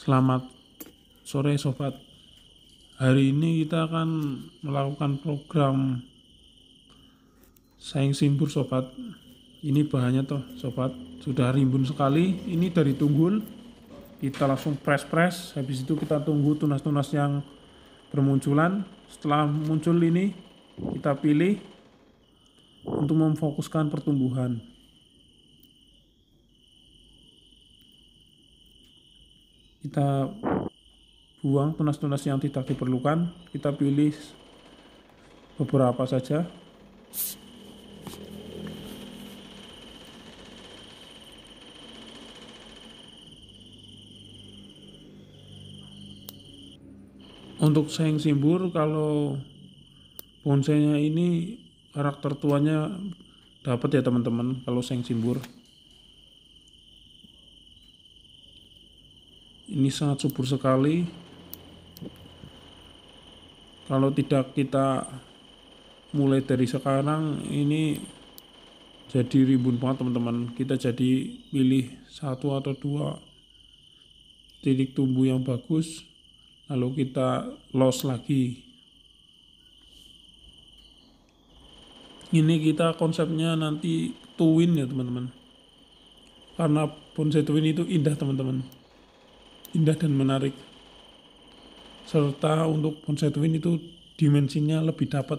Selamat sore sobat. Hari ini kita akan melakukan program saing simbur sobat. Ini bahannya toh sobat, sudah rimbun sekali. Ini dari tunggul. Kita langsung press-press, habis itu kita tunggu tunas-tunas yang bermunculan. Setelah muncul ini, kita pilih untuk memfokuskan pertumbuhan. kita buang tunas-tunas yang tidak diperlukan kita pilih beberapa saja untuk seng simbur kalau bonsainya ini karakter tuanya dapat ya teman-teman kalau seng simbur ini sangat subur sekali kalau tidak kita mulai dari sekarang ini jadi ribun banget teman-teman kita jadi pilih satu atau dua titik tumbuh yang bagus lalu kita loss lagi ini kita konsepnya nanti twin ya teman-teman karena bonsai twin itu indah teman-teman indah dan menarik serta untuk bonsai twin itu dimensinya lebih dapat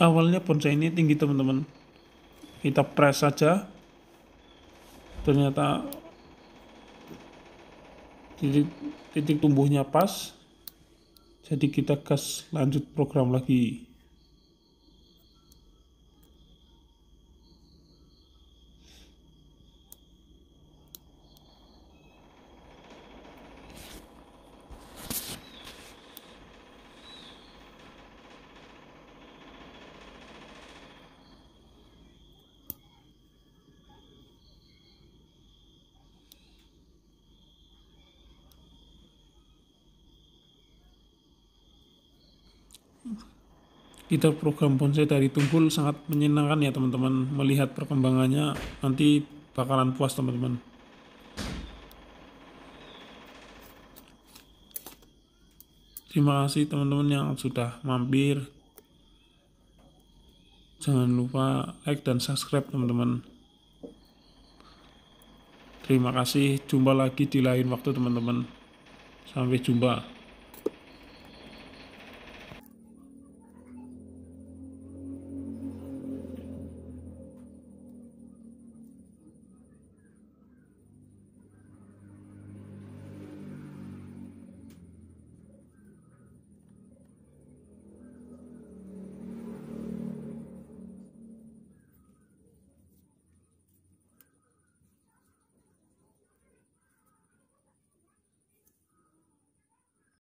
awalnya bonsai ini tinggi teman-teman kita press saja ternyata titik, titik tumbuhnya pas jadi kita gas lanjut program lagi kita program bonsai dari tunggul sangat menyenangkan ya teman-teman melihat perkembangannya nanti bakalan puas teman-teman terima kasih teman-teman yang sudah mampir jangan lupa like dan subscribe teman-teman terima kasih jumpa lagi di lain waktu teman-teman sampai jumpa